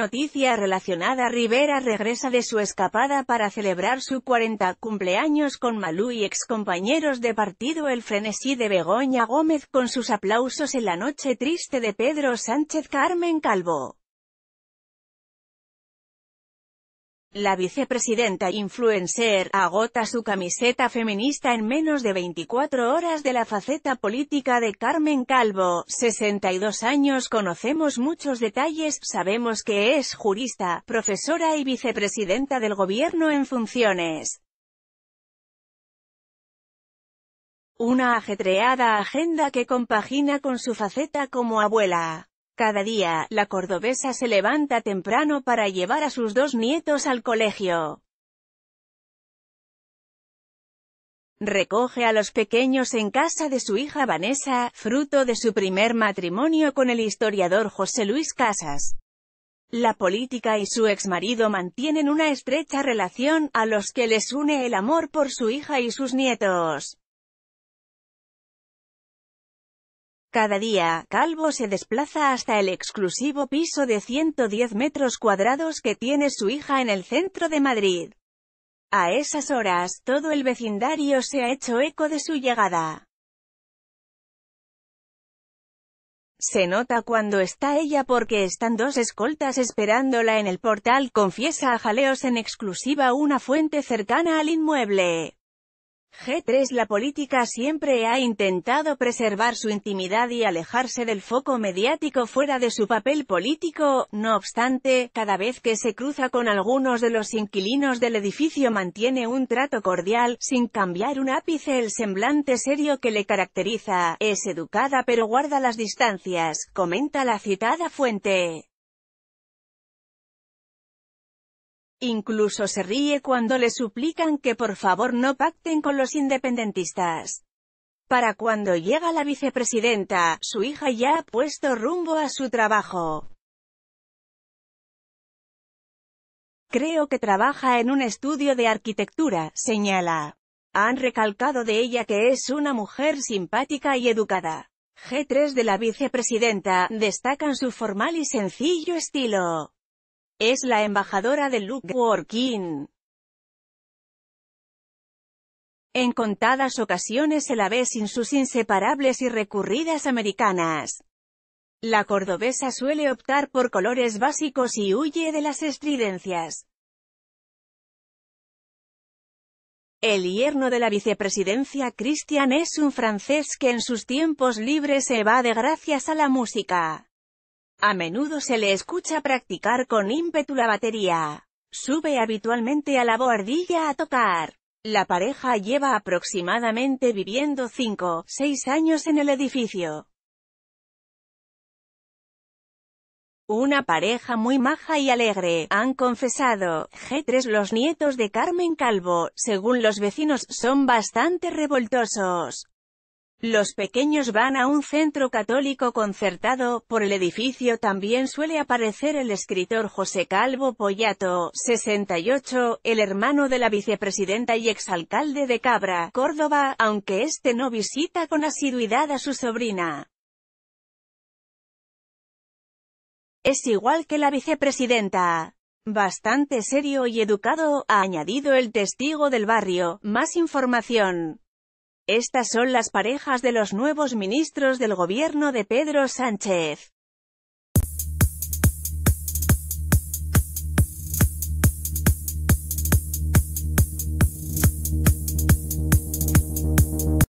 Noticia relacionada Rivera regresa de su escapada para celebrar su 40 cumpleaños con Malú y excompañeros de partido El frenesí de Begoña Gómez con sus aplausos en la noche triste de Pedro Sánchez Carmen Calvo. La vicepresidenta influencer agota su camiseta feminista en menos de 24 horas de la faceta política de Carmen Calvo, 62 años conocemos muchos detalles, sabemos que es jurista, profesora y vicepresidenta del gobierno en funciones. Una ajetreada agenda que compagina con su faceta como abuela. Cada día, la cordobesa se levanta temprano para llevar a sus dos nietos al colegio. Recoge a los pequeños en casa de su hija Vanessa, fruto de su primer matrimonio con el historiador José Luis Casas. La política y su exmarido mantienen una estrecha relación, a los que les une el amor por su hija y sus nietos. Cada día, Calvo se desplaza hasta el exclusivo piso de 110 metros cuadrados que tiene su hija en el centro de Madrid. A esas horas, todo el vecindario se ha hecho eco de su llegada. Se nota cuando está ella porque están dos escoltas esperándola en el portal, confiesa a Jaleos en exclusiva una fuente cercana al inmueble. G3 La política siempre ha intentado preservar su intimidad y alejarse del foco mediático fuera de su papel político, no obstante, cada vez que se cruza con algunos de los inquilinos del edificio mantiene un trato cordial, sin cambiar un ápice el semblante serio que le caracteriza, es educada pero guarda las distancias, comenta la citada fuente. Incluso se ríe cuando le suplican que por favor no pacten con los independentistas. Para cuando llega la vicepresidenta, su hija ya ha puesto rumbo a su trabajo. Creo que trabaja en un estudio de arquitectura, señala. Han recalcado de ella que es una mujer simpática y educada. G3 de la vicepresidenta, destacan su formal y sencillo estilo. Es la embajadora de Luke Working. En contadas ocasiones se la ve sin sus inseparables y recurridas americanas. La cordobesa suele optar por colores básicos y huye de las estridencias. El yerno de la vicepresidencia Christian es un francés que en sus tiempos libres se evade gracias a la música. A menudo se le escucha practicar con ímpetu la batería. Sube habitualmente a la bordilla a tocar. La pareja lleva aproximadamente viviendo 5, 6 años en el edificio. Una pareja muy maja y alegre, han confesado. G3 Los nietos de Carmen Calvo, según los vecinos, son bastante revoltosos. Los pequeños van a un centro católico concertado, por el edificio también suele aparecer el escritor José Calvo Pollato, 68, el hermano de la vicepresidenta y exalcalde de Cabra, Córdoba, aunque este no visita con asiduidad a su sobrina. Es igual que la vicepresidenta. Bastante serio y educado, ha añadido el testigo del barrio, más información. Estas son las parejas de los nuevos ministros del gobierno de Pedro Sánchez.